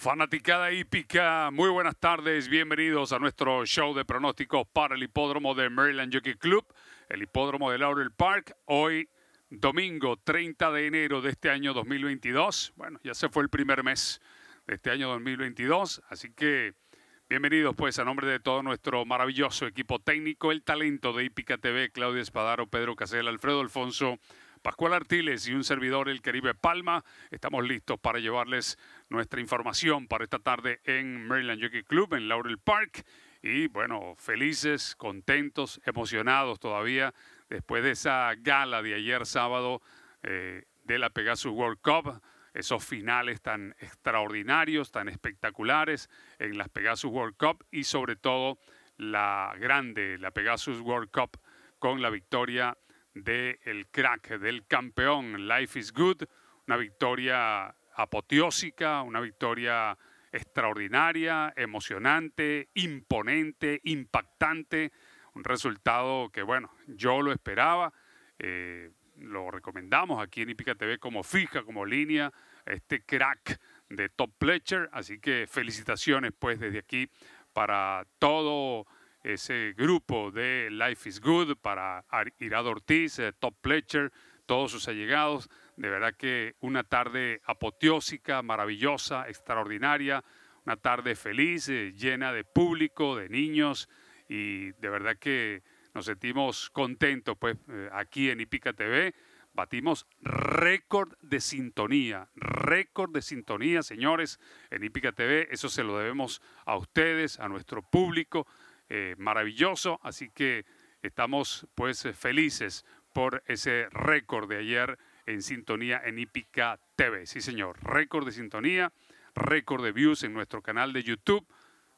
Fanaticada hípica, muy buenas tardes, bienvenidos a nuestro show de pronósticos para el hipódromo de Maryland Jockey Club, el hipódromo de Laurel Park, hoy domingo 30 de enero de este año 2022. Bueno, ya se fue el primer mes de este año 2022, así que bienvenidos pues a nombre de todo nuestro maravilloso equipo técnico, el talento de Hípica TV, Claudia Espadaro, Pedro Casel, Alfredo Alfonso. Pascual Artiles y un servidor, el Caribe Palma. Estamos listos para llevarles nuestra información para esta tarde en Maryland Jockey Club, en Laurel Park. Y bueno, felices, contentos, emocionados todavía después de esa gala de ayer sábado eh, de la Pegasus World Cup. Esos finales tan extraordinarios, tan espectaculares en las Pegasus World Cup y sobre todo la grande, la Pegasus World Cup con la victoria del crack, del campeón Life is Good. Una victoria apoteósica, una victoria extraordinaria, emocionante, imponente, impactante, un resultado que bueno, yo lo esperaba, eh, lo recomendamos aquí en Ipica TV como fija, como línea, este crack de Top Pletcher, así que felicitaciones pues desde aquí para todo ese grupo de Life is Good, para Irado Ortiz, eh, Top Pletcher, todos sus allegados, de verdad que una tarde apoteósica, maravillosa, extraordinaria, una tarde feliz, eh, llena de público, de niños y de verdad que nos sentimos contentos pues eh, aquí en Ipica TV. Batimos récord de sintonía, récord de sintonía, señores, en Ipica TV. Eso se lo debemos a ustedes, a nuestro público eh, maravilloso. Así que estamos pues felices por ese récord de ayer en sintonía en Hípica TV. Sí, señor, récord de sintonía, récord de views en nuestro canal de YouTube.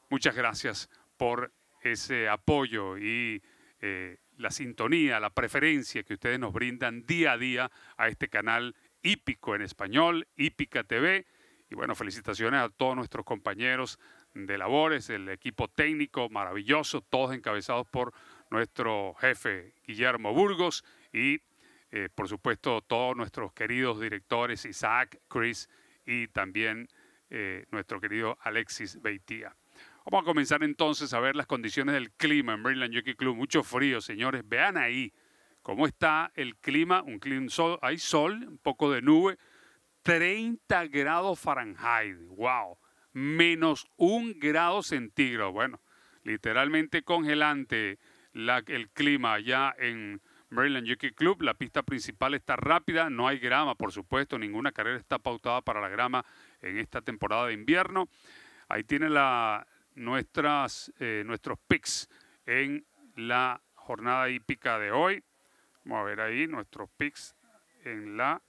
Muchas gracias por ese apoyo y eh, la sintonía, la preferencia que ustedes nos brindan día a día a este canal hípico en español, Hípica TV. Y bueno, felicitaciones a todos nuestros compañeros de labores, el equipo técnico maravilloso, todos encabezados por nuestro jefe Guillermo Burgos y eh, por supuesto, todos nuestros queridos directores, Isaac, Chris y también eh, nuestro querido Alexis Beitia. Vamos a comenzar entonces a ver las condiciones del clima en Greenland Jockey Club. Mucho frío, señores. Vean ahí cómo está el clima. Un clima hay sol, un poco de nube. 30 grados Fahrenheit. ¡Wow! Menos un grado centígrado. Bueno, literalmente congelante el clima allá en Maryland Jockey Club. La pista principal está rápida, no hay grama, por supuesto, ninguna carrera está pautada para la grama en esta temporada de invierno. Ahí tienen la, nuestras, eh, nuestros picks en la jornada hípica de hoy. Vamos a ver ahí nuestros picks en la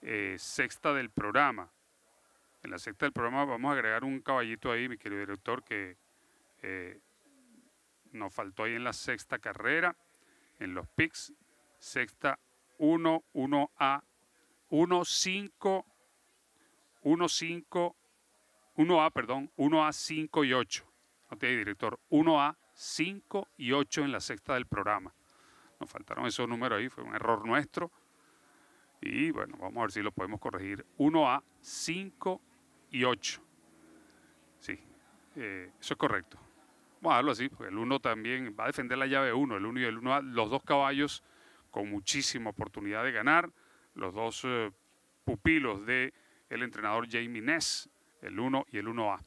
eh, sexta del programa. En la sexta del programa vamos a agregar un caballito ahí, mi querido director, que eh, nos faltó ahí en la sexta carrera en los picks. Sexta 1, 1A, 1, 5, 1, 5, 1A, perdón, 1A, 5 y 8. No director, 1A, 5 y 8 en la sexta del programa. Nos faltaron esos números ahí, fue un error nuestro. Y bueno, vamos a ver si lo podemos corregir. 1A, 5 y 8. Sí, eh, eso es correcto vamos a verlo así, porque el 1 también va a defender la llave 1, el 1 y el 1A, los dos caballos con muchísima oportunidad de ganar, los dos eh, pupilos de el entrenador Jamie Ness, el 1 y el 1A.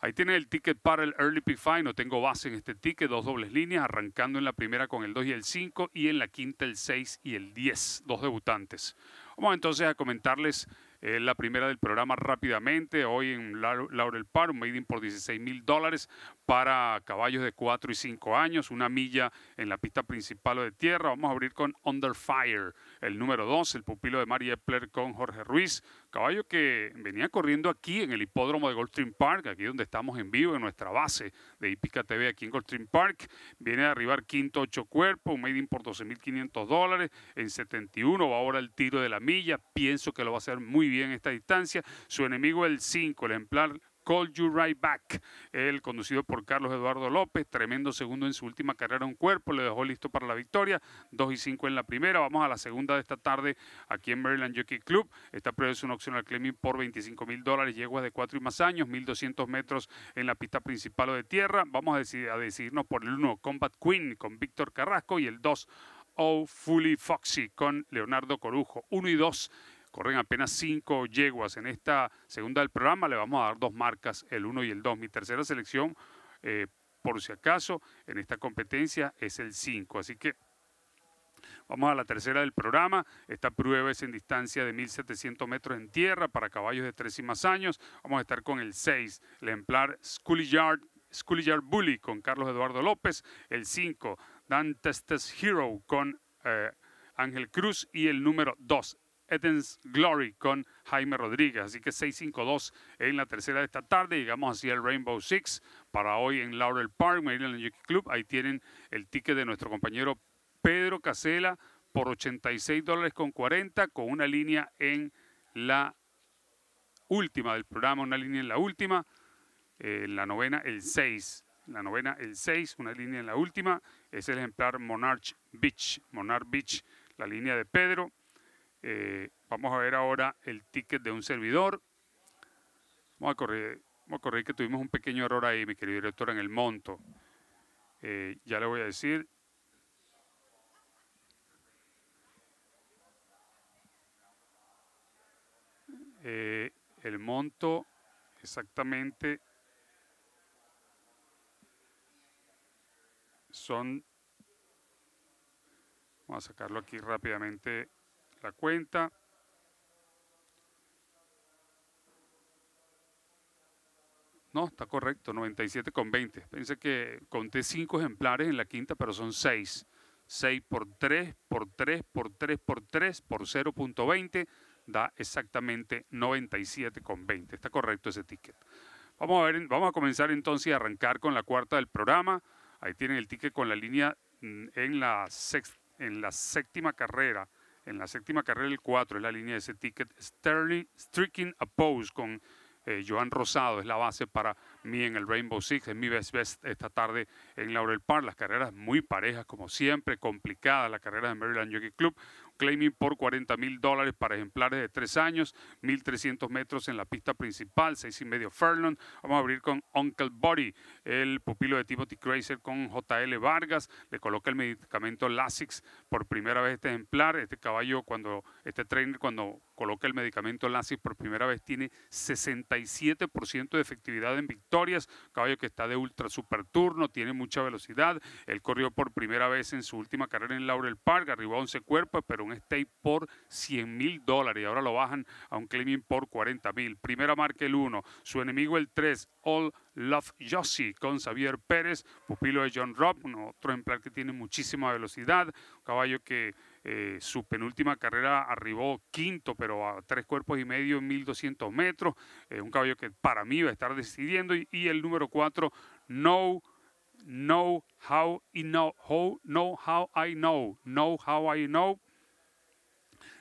Ahí tiene el ticket para el Early p fine no tengo base en este ticket, dos dobles líneas, arrancando en la primera con el 2 y el 5 y en la quinta el 6 y el 10, dos debutantes. Vamos entonces a comentarles es la primera del programa rápidamente. Hoy en Laurel Park, un maiden por 16 mil dólares para caballos de 4 y 5 años. Una milla en la pista principal o de tierra. Vamos a abrir con Under Fire el número 2, el pupilo de María Epler con Jorge Ruiz, caballo que venía corriendo aquí en el hipódromo de Goldstream Park, aquí donde estamos en vivo, en nuestra base de Ipica TV aquí en Goldstream Park. Viene a arribar quinto ocho cuerpos, un made in por 12.500 dólares, en 71 va ahora el tiro de la milla, pienso que lo va a hacer muy bien esta distancia. Su enemigo el 5, el ejemplar Call You Right Back, el conducido por Carlos Eduardo López, tremendo segundo en su última carrera un cuerpo, le dejó listo para la victoria, 2 y 5 en la primera, vamos a la segunda de esta tarde aquí en Maryland Jockey Club, esta prueba es opción al claiming por 25 mil dólares, yeguas de 4 y más años, 1200 metros en la pista principal o de tierra, vamos a, a decidirnos por el 1 Combat Queen con Víctor Carrasco y el 2 Oh Fully Foxy con Leonardo Corujo, 1 y 2 Corren apenas cinco yeguas en esta segunda del programa. Le vamos a dar dos marcas, el 1 y el 2. Mi tercera selección, eh, por si acaso, en esta competencia es el 5. Así que Vamos a la tercera del programa. Esta prueba es en distancia de 1700 metros en tierra para caballos de tres y más años. Vamos a estar con el 6, el ejemplar Schoolyard Yard, Bully con Carlos Eduardo López. El 5, Dante's Test Hero con eh, Ángel Cruz. Y el número 2, Eden's Glory con Jaime Rodríguez. Así que 6-5-2 en la tercera de esta tarde. Llegamos hacia el Rainbow Six para hoy en Laurel Park, Maryland Yuki Club. Ahí tienen el ticket de nuestro compañero Pedro Casela por 86 dólares con 40 con una línea en la última del programa, una línea en la última, en eh, la novena el 6, la novena el 6, una línea en la última, es el ejemplar Monarch Beach, Monarch Beach, la línea de Pedro, eh, vamos a ver ahora el ticket de un servidor. Vamos a correr vamos a correr que tuvimos un pequeño error ahí, mi querido director, en el monto. Eh, ya le voy a decir. Eh, el monto exactamente son vamos a sacarlo aquí rápidamente la cuenta. No, está correcto, 97,20. Pensé que conté 5 ejemplares en la quinta, pero son 6. 6 por 3, por 3, por 3, por 3, por 0.20 da exactamente 97,20. Está correcto ese ticket. Vamos a, ver, vamos a comenzar entonces a arrancar con la cuarta del programa. Ahí tienen el ticket con la línea en la, en la séptima carrera en la séptima carrera el 4, es la línea de ese ticket, Sterling, Striking a Pose con eh, Joan Rosado, es la base para mí en el Rainbow Six, es mi best best esta tarde en Laurel Park, las carreras muy parejas como siempre, complicadas, la carrera de Maryland Jockey Club, claiming por 40 mil dólares para ejemplares de tres años, 1.300 metros en la pista principal, seis y medio furlong. Vamos a abrir con Uncle Body, el pupilo de Timothy Crazer con JL Vargas. Le coloca el medicamento Lasix por primera vez este ejemplar. Este caballo, cuando este trainer, cuando coloca el medicamento Lancis por primera vez, tiene 67% de efectividad en victorias, caballo que está de ultra super turno, tiene mucha velocidad, él corrió por primera vez en su última carrera en Laurel Park, arribó a 11 cuerpos, pero un stay por 100 mil dólares y ahora lo bajan a un claiming por 40 mil. Primera marca el 1, su enemigo el 3, All Love Yossi con Xavier Pérez, pupilo de John Robb, otro ejemplar que tiene muchísima velocidad, un caballo que eh, su penúltima carrera arribó quinto, pero a tres cuerpos y medio en 1200 metros. un caballo que para mí va a estar decidiendo. Y, el número cuatro, No. Know how I know, how, how I know, know how I know.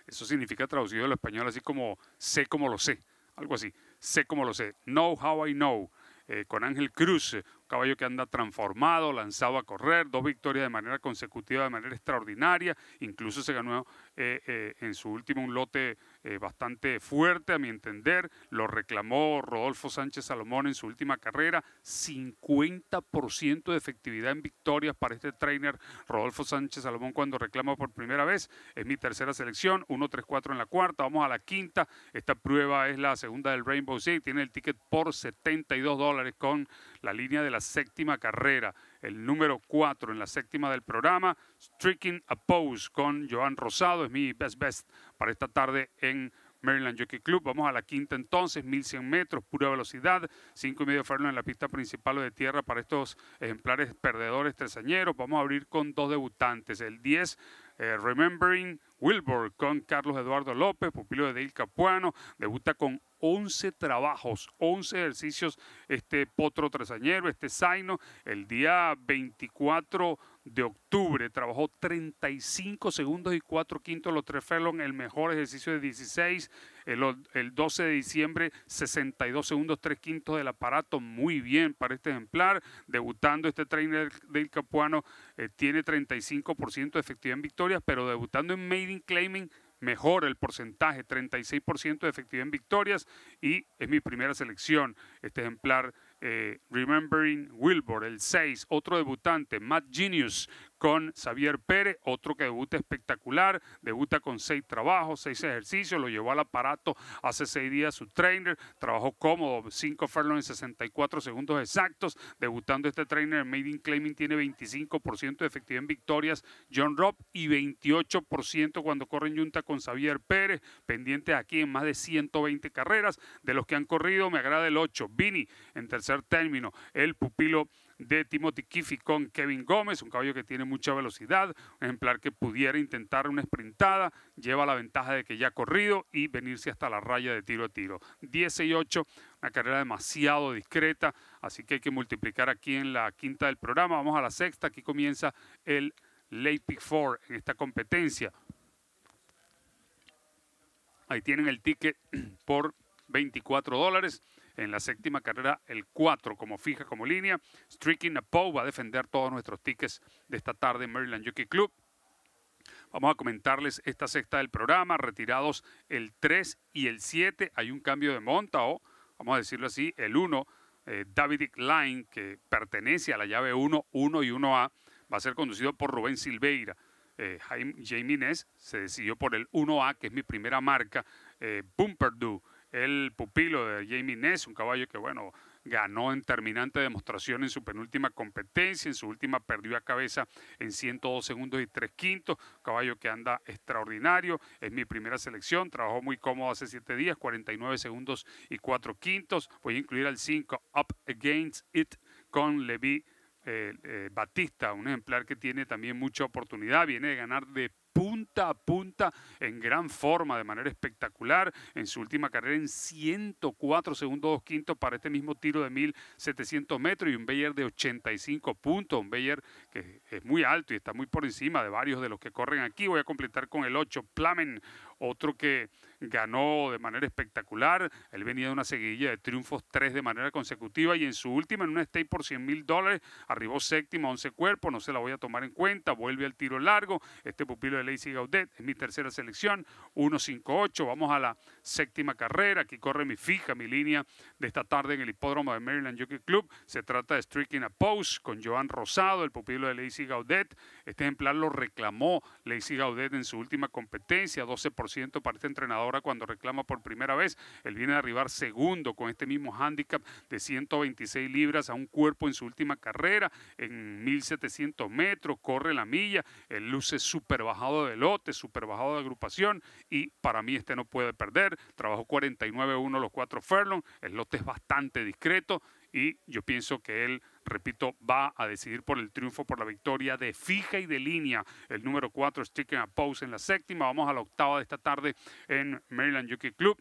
Eso significa traducido al español así como sé como lo sé, algo así, sé como lo sé, know how I know, eh, con Ángel Cruz, caballo que anda transformado, lanzado a correr, dos victorias de manera consecutiva, de manera extraordinaria, incluso se ganó eh, eh, en su último un lote eh, bastante fuerte, a mi entender. Lo reclamó Rodolfo Sánchez Salomón en su última carrera. 50% de efectividad en victorias para este trainer Rodolfo Sánchez Salomón cuando reclama por primera vez. Es mi tercera selección, 1-3-4 en la cuarta, vamos a la quinta. Esta prueba es la segunda del Rainbow Six. Tiene el ticket por 72 dólares con la línea de la séptima carrera el número 4 en la séptima del programa, Streaking a Pose con Joan Rosado, es mi best best para esta tarde en Maryland Jockey Club. Vamos a la quinta entonces, 1100 metros, pura velocidad, cinco y medio en la pista principal o de tierra para estos ejemplares perdedores tresañeros. Vamos a abrir con dos debutantes, el 10 eh, Remembering Wilbur con Carlos Eduardo López, pupilo de Dale Capuano, debuta con 11 trabajos, 11 ejercicios, este potro tresañero, este zaino, el día 24 de octubre. Trabajó 35 segundos y 4 quintos los tres el mejor ejercicio de 16. El, 12 de diciembre, 62 segundos, 3 quintos del aparato. Muy bien para este ejemplar. Debutando este trainer del Capuano, eh, tiene 35% de efectividad en victorias, pero debutando en Made in Claiming mejor el porcentaje, 36% de efectividad en victorias y es mi primera selección. Este ejemplar eh, Remembering Wilbur, el 6, otro debutante, Matt Genius, con Xavier Pérez, otro que debuta espectacular, debuta con seis trabajos, seis ejercicios, lo llevó al aparato hace seis días su trainer, trabajó cómodo, cinco furlongs en 64 segundos exactos, debutando este trainer Made in Claiming tiene 25% de efectividad en victorias, John Robb y 28% cuando corre en junta con Xavier Pérez, pendiente aquí en más de 120 carreras, de los que han corrido me agrada el 8, Vini en tercer término, el pupilo de Timothy Kiffy con Kevin Gómez, un caballo que tiene mucha velocidad, un ejemplar que pudiera intentar una sprintada, lleva la ventaja de que ya ha corrido y venirse hasta la raya de tiro a tiro. 18 una carrera demasiado discreta, así que hay que multiplicar aquí en la quinta del programa. Vamos a la sexta, aquí comienza el Late Pick 4 en esta competencia. Ahí tienen el ticket por 24 dólares en la séptima carrera el 4 como fija, como línea. Streaking a Poe va a defender todos nuestros tickets de esta tarde en Maryland Jockey Club. Vamos a comentarles esta sexta del programa, retirados el 3 y el 7. Hay un cambio de monta o, vamos a decirlo así, el 1, eh, David Line, que pertenece a la llave 1, 1 y 1A, va a ser conducido por Rubén Silveira. Eh, Jaime Inés se decidió por el 1A, que es mi primera marca. Eh, el pupilo de Jamie Ness, un caballo que, bueno, ganó en terminante demostración en su penúltima competencia, en su última perdió a cabeza en 102 segundos y 3 quintos, caballo que anda extraordinario, es mi primera selección, trabajó muy cómodo hace 7 días, 49 segundos y 4 quintos, voy a incluir al 5 Up Against It con Levi eh, eh, Batista, un ejemplar que tiene también mucha oportunidad, viene de ganar de Apunta, a punta en gran forma, de manera espectacular. En su última carrera en 104 segundos 2 quintos para este mismo tiro de 1700 metros y un Bayer de 85 puntos. Un Bayer que es muy alto y está muy por encima de varios de los que corren aquí. Voy a completar con el 8 Plamen, otro que ganó de manera espectacular. Él venía de una seguidilla de triunfos, tres de manera consecutiva, y en su última, en un stay por 100 mil dólares, arribó séptima, once 11 cuerpos, no se la voy a tomar en cuenta, vuelve al tiro largo. Este pupilo de Lacey Gaudet es mi tercera selección, 1-5-8, vamos a la séptima carrera, aquí corre mi fija, mi línea de esta tarde en el hipódromo de Maryland Jockey Club. Se trata de Streaking a Pose con Joan Rosado, el pupilo de Lacey Gaudet. Este ejemplar lo reclamó Lacey Gaudet en su última competencia, 12% para esta entrenadora cuando reclama por primera vez. Él viene a arribar segundo con este mismo handicap de 126 libras a un cuerpo en su última carrera, en 1700 metros, corre la milla, él luce súper bajado de lote, súper bajado de agrupación y para mí este no puede perder. Trabajó 49-1 los cuatro furlong, el lote es bastante discreto y yo pienso que él repito, va a decidir por el triunfo, por la victoria de fija y de línea. El número 4, Chicken a Pose en la séptima. Vamos a la octava de esta tarde en Maryland Yuki Club.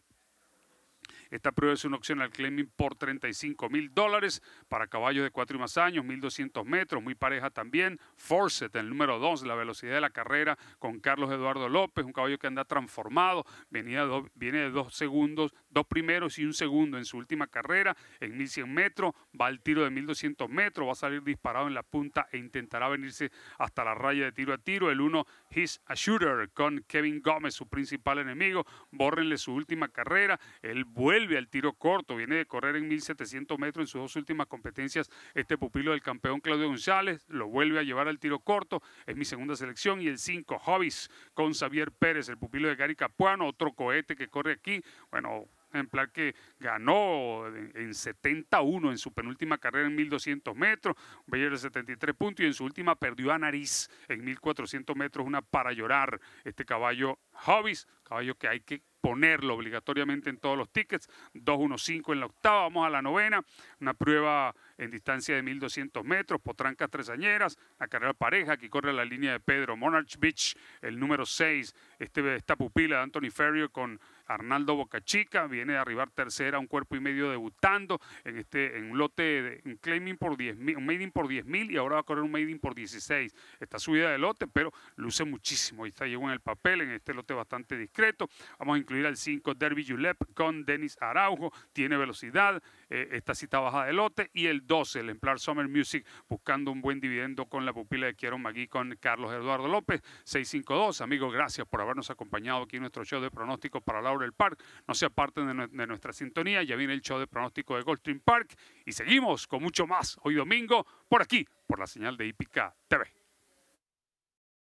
Esta prueba es una opción al claiming por 35 mil dólares para caballos de 4 y más años, 1200 metros, muy pareja también. Forset, el número 2, la velocidad de la carrera con Carlos Eduardo López, un caballo que anda transformado, venía viene de dos segundos, dos primeros y un segundo en su última carrera, en 1100 metros, va al tiro de 1200 metros, va a salir disparado en la punta e intentará venirse hasta la raya de tiro a tiro. El uno his a Shooter, con Kevin Gómez, su principal enemigo. Bórrenle su última carrera, el vuelve vuelve al tiro corto, viene de correr en 1700 metros en sus dos últimas competencias. Este pupilo del campeón Claudio González lo vuelve a llevar al tiro corto, es mi segunda selección. Y el 5, Hobbies, con Xavier Pérez, el pupilo de Gary Capuano, otro cohete que corre aquí. Bueno, ejemplar que ganó en 71 en su penúltima carrera en 1200 metros, un de 73 puntos y en su última perdió a nariz en 1400 metros, una para llorar. Este caballo Hobbies, caballo que hay que ponerlo obligatoriamente en todos los tickets, 2.15 en la octava, vamos a la novena, una prueba en distancia de 1.200 metros, Potrancas Tresañeras, la carrera pareja que corre la línea de Pedro, Monarch Beach, el número 6, este, esta pupila de Anthony Ferrier con Arnaldo Bocachica viene de arribar tercera, un cuerpo y medio debutando en este en un lote de un claiming por 10 mil, un made por 10 mil y ahora va a correr un made por 16. Está subida de lote, pero luce muchísimo. y está, llegó en el papel, en este lote bastante discreto. Vamos a incluir al 5 Derby Julep con Denis Araujo, tiene velocidad, eh, esta cita baja de lote. Y el 12, el Emplar Summer Music, buscando un buen dividendo con la pupila de Quiero Magui con Carlos Eduardo López. 652. Amigos, gracias por habernos acompañado aquí en nuestro show de pronóstico para Laura del Park. No se aparten de, nuestra sintonía. Ya viene el show de pronóstico de Goldstream Park. Y seguimos con mucho más hoy domingo por aquí, por la señal de Ipica TV.